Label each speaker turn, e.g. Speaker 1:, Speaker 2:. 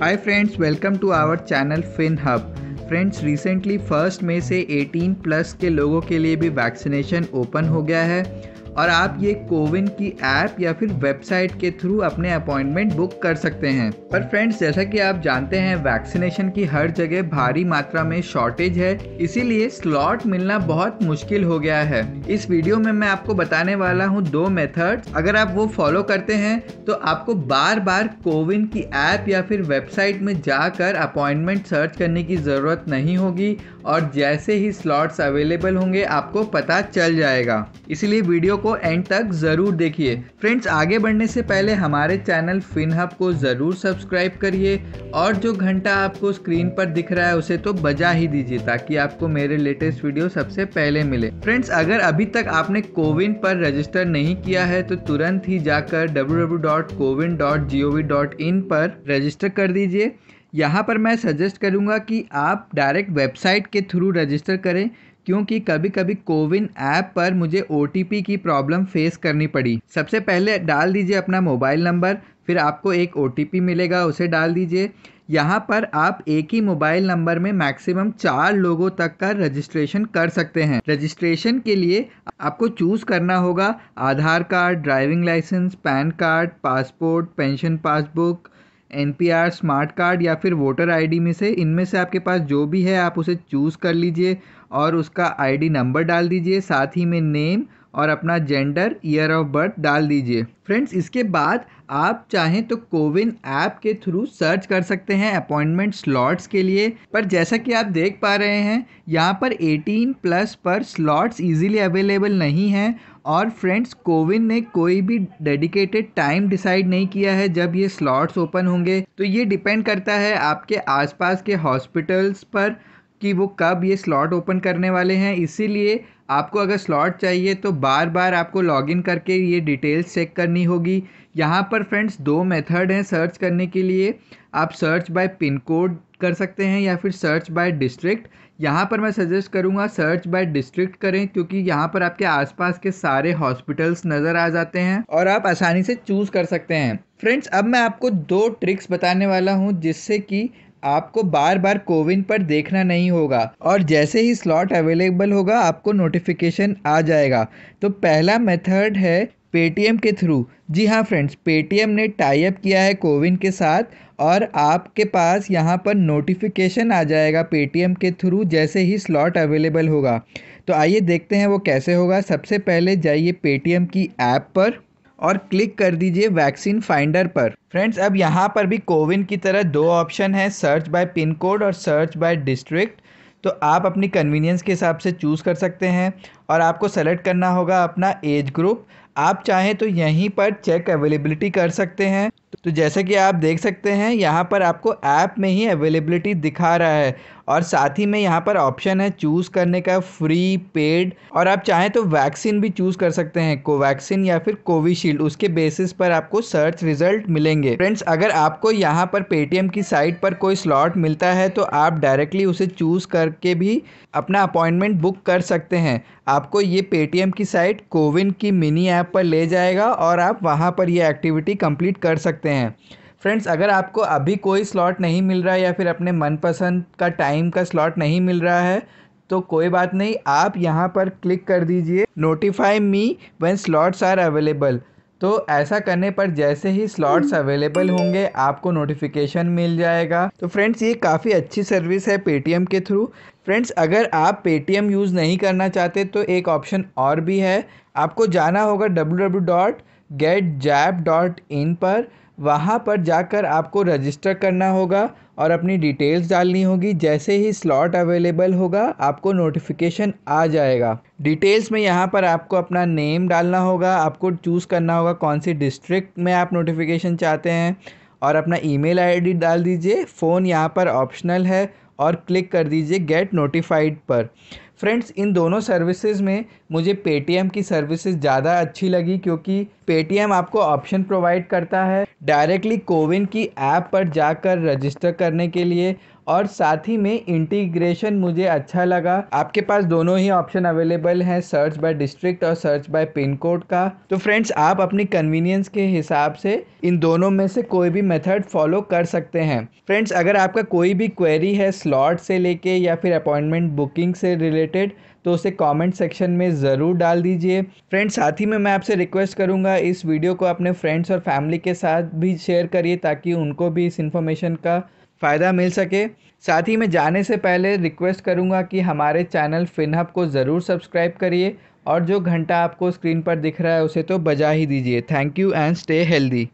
Speaker 1: Hi friends welcome to our channel fin hub friends recently first May से 18 plus के लोगों के लिए भी वैक्सीनेशन ओपन हो गया है और आप ये कोविन की ऐप या फिर वेबसाइट के थ्रू अपने अपॉइंटमेंट बुक कर सकते हैं पर फ्रेंड्स जैसा कि आप जानते हैं वैक्सीनेशन की हर जगह भारी मात्रा में शॉर्टेज है इसीलिए स्लॉट मिलना बहुत मुश्किल हो गया है इस वीडियो में मैं आपको बताने वाला हूँ दो मेथड अगर आप वो फॉलो करते हैं तो आपको बार बार कोविन की ऐप या फिर वेबसाइट में जाकर अपॉइंटमेंट सर्च करने की ज़रूरत नहीं होगी और जैसे ही स्लॉट्स अवेलेबल होंगे आपको पता चल जाएगा इसलिए वीडियो को एंड तक ज़रूर देखिए फ्रेंड्स आगे बढ़ने से पहले हमारे चैनल फिनहब को ज़रूर सब्सक्राइब करिए और जो घंटा आपको स्क्रीन पर दिख रहा है उसे तो बजा ही दीजिए ताकि आपको मेरे लेटेस्ट वीडियो सबसे पहले मिले फ्रेंड्स अगर अभी तक आपने कोविन पर रजिस्टर नहीं किया है तो तुरंत ही जाकर डब्ल्यू पर रजिस्टर कर दीजिए यहाँ पर मैं सजेस्ट करूँगा कि आप डायरेक्ट वेबसाइट के थ्रू रजिस्टर करें क्योंकि कभी कभी कोविन ऐप पर मुझे ओ की प्रॉब्लम फेस करनी पड़ी सबसे पहले डाल दीजिए अपना मोबाइल नंबर फिर आपको एक ओ मिलेगा उसे डाल दीजिए यहाँ पर आप एक ही मोबाइल नंबर में मैक्सिमम चार लोगों तक का रजिस्ट्रेशन कर सकते हैं रजिस्ट्रेशन के लिए आपको चूज़ करना होगा Aadhaar card driving licence PAN card passport pension passbook N P R smart card या फिर वोटर आई डी में से इनमें से आपके पास जो भी है आप उसे चूज़ कर लीजिए और उसका आई डी नंबर डाल दीजिए साथ ही में नेम और अपना जेंडर ईयर ऑफ बर्थ डाल दीजिए फ्रेंड्स इसके बाद आप चाहें तो कोविन ऐप के थ्रू सर्च कर सकते हैं अपॉइंटमेंट स्लॉट्स के लिए पर जैसा कि आप देख पा रहे हैं यहाँ पर 18 प्लस पर स्लॉट्स इजीली अवेलेबल नहीं हैं और फ्रेंड्स कोविन ने कोई भी डेडिकेटेड टाइम डिसाइड नहीं किया है जब ये स्लॉट्स ओपन होंगे तो ये डिपेंड करता है आपके आसपास के हॉस्पिटल्स पर कि वो कब ये स्लॉट ओपन करने वाले हैं इसीलिए आपको अगर स्लॉट चाहिए तो बार बार आपको लॉगिन करके ये डिटेल्स चेक करनी होगी यहाँ पर फ्रेंड्स दो मेथड हैं सर्च करने के लिए आप सर्च बाय पिन कोड कर सकते हैं या फिर सर्च बाय डिस्ट्रिक्ट यहाँ पर मैं सजेस्ट करूँगा सर्च बाय डिस्ट्रिक्ट करें क्योंकि यहाँ पर आपके आसपास के सारे हॉस्पिटल्स नज़र आ जाते हैं और आप आसानी से चूज़ कर सकते हैं फ्रेंड्स अब मैं आपको दो ट्रिक्स बताने वाला हूँ जिससे कि आपको बार बार कोविन पर देखना नहीं होगा और जैसे ही स्लॉट अवेलेबल होगा आपको नोटिफिकेशन आ जाएगा तो पहला मेथड है पेटीएम के थ्रू जी हाँ फ्रेंड्स पेटीएम ने टाई अप किया है कोविन के साथ और आपके पास यहाँ पर नोटिफिकेशन आ जाएगा पेटीएम के थ्रू जैसे ही स्लॉट अवेलेबल होगा तो आइए देखते हैं वो कैसे होगा सबसे पहले जाइए पेटीएम की ऐप पर और क्लिक कर दीजिए वैक्सीन फाइंडर पर फ्रेंड्स अब यहाँ पर भी कोविन की तरह दो ऑप्शन है सर्च बाय पिन कोड और सर्च बाय डिस्ट्रिक्ट तो आप अपनी कन्वीनियंस के हिसाब से चूज़ कर सकते हैं और आपको सेलेक्ट करना होगा अपना एज ग्रुप आप चाहें तो यहीं पर चेक अवेलेबिलिटी कर सकते हैं तो जैसे कि आप देख सकते हैं यहाँ पर आपको ऐप में ही अवेलेबिलिटी दिखा रहा है और साथ ही में यहाँ पर ऑप्शन है चूज़ करने का फ्री पेड और आप चाहें तो वैक्सीन भी चूज़ कर सकते हैं कोवैक्सीन या फिर कोविशील्ड उसके बेसिस पर आपको सर्च रिजल्ट मिलेंगे फ्रेंड्स अगर आपको यहाँ पर पेटीएम की साइट पर कोई स्लॉट मिलता है तो आप डायरेक्टली उसे चूज़ करके भी अपना अपॉइंटमेंट बुक कर सकते हैं आपको ये पेटीएम की साइट कोविन की मिनी ऐप पर ले जाएगा और आप वहाँ पर यह एक्टिविटी कम्प्लीट कर सकते सकते हैं फ्रेंड्स अगर आपको अभी कोई स्लॉट नहीं मिल रहा है या फिर अपने मनपसंद का टाइम का स्लॉट नहीं मिल रहा है तो कोई बात नहीं आप यहाँ पर क्लिक कर दीजिए notify me when slots are available तो ऐसा करने पर जैसे ही स्लॉट्स हम्म। अवेलेबल होंगे आपको नोटिफिकेशन मिल जाएगा तो फ्रेंड्स ये काफ़ी अच्छी सर्विस है पेटीएम के थ्रू फ्रेंड्स अगर आप पेटीएम यूज़ नहीं करना चाहते तो एक ऑप्शन और भी है आपको जाना होगा W W dot get jab dot in पर वहाँ पर जाकर आपको रजिस्टर करना होगा और अपनी डिटेल्स डालनी होगी जैसे ही स्लॉट अवेलेबल होगा आपको नोटिफिकेशन आ जाएगा डिटेल्स में यहाँ पर आपको अपना नेम डालना होगा आपको चूज़ करना होगा कौन सी डिस्ट्रिक्ट में आप नोटिफिकेशन चाहते हैं और अपना ईमेल आईडी डाल दीजिए फ़ोन यहाँ पर ऑप्शनल है और क्लिक कर दीजिए गेट नोटिफाइड पर फ्रेंड्स इन दोनों सर्विसेज में मुझे पेटीएम की सर्विसेज ज़्यादा अच्छी लगी क्योंकि पेटीएम आपको ऑप्शन प्रोवाइड करता है डायरेक्टली कोविन की ऐप पर जाकर रजिस्टर करने के लिए और साथ ही में इंटीग्रेशन मुझे अच्छा लगा आपके पास दोनों ही ऑप्शन अवेलेबल हैं सर्च बाय डिस्ट्रिक्ट और सर्च बाय पिन कोड का तो फ्रेंड्स आप अपनी कन्वीनियंस के हिसाब से इन दोनों में से कोई भी मेथड फॉलो कर सकते हैं फ्रेंड्स अगर आपका कोई भी क्वेरी है स्लॉट से लेके या फिर अपॉइंटमेंट बुकिंग से रिलेटेड रिलेटेड तो उसे कमेंट सेक्शन में ज़रूर डाल दीजिए फ्रेंड्स साथ ही में मैं आपसे रिक्वेस्ट करूँगा इस वीडियो को अपने फ्रेंड्स और फैमिली के साथ भी शेयर करिए ताकि उनको भी इस इन्फॉर्मेशन का फ़ायदा मिल सके साथ ही मैं जाने से पहले रिक्वेस्ट करूँगा कि हमारे चैनल फिनहब को ज़रूर सब्सक्राइब करिए और जो घंटा आपको स्क्रीन पर दिख रहा है उसे तो बजा ही दीजिए thank you and stay healthy